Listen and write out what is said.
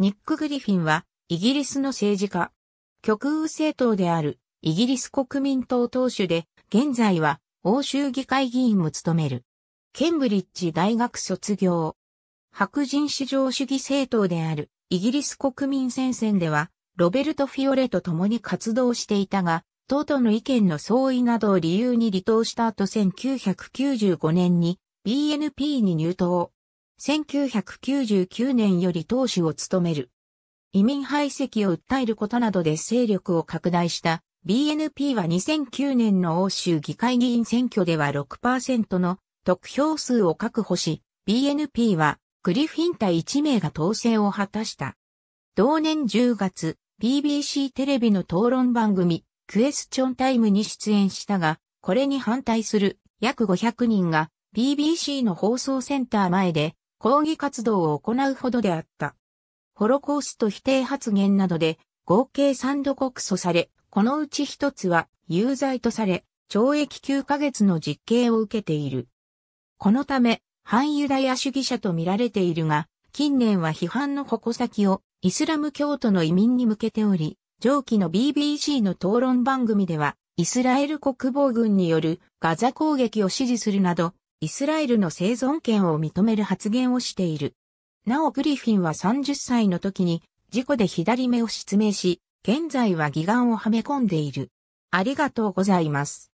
ニック・グリフィンは、イギリスの政治家。極右政党である、イギリス国民党党首で、現在は、欧州議会議員も務める。ケンブリッジ大学卒業。白人至上主義政党である、イギリス国民戦線では、ロベルト・フィオレと共に活動していたが、党との意見の相違などを理由に離党した後1995年に BNP に入党。1999年より党首を務める。移民排斥を訴えることなどで勢力を拡大した BNP は2009年の欧州議会議員選挙では6%の得票数を確保し、BNP はグリフィンタ1名が当選を果たした。同年10月、BBC テレビの討論番組、クエスチョンタイムに出演したが、これに反対する約500人が BBC の放送センター前で抗議活動を行うほどであった。ホロコースト否定発言などで合計3度告訴され、このうち1つは有罪とされ、懲役9ヶ月の実刑を受けている。このため、反ユダヤ主義者と見られているが、近年は批判の矛先をイスラム教徒の移民に向けており、上記の BBC の討論番組では、イスラエル国防軍によるガザ攻撃を支持するなど、イスラエルの生存権を認める発言をしている。なおグリフィンは30歳の時に事故で左目を失明し、現在は義眼をはめ込んでいる。ありがとうございます。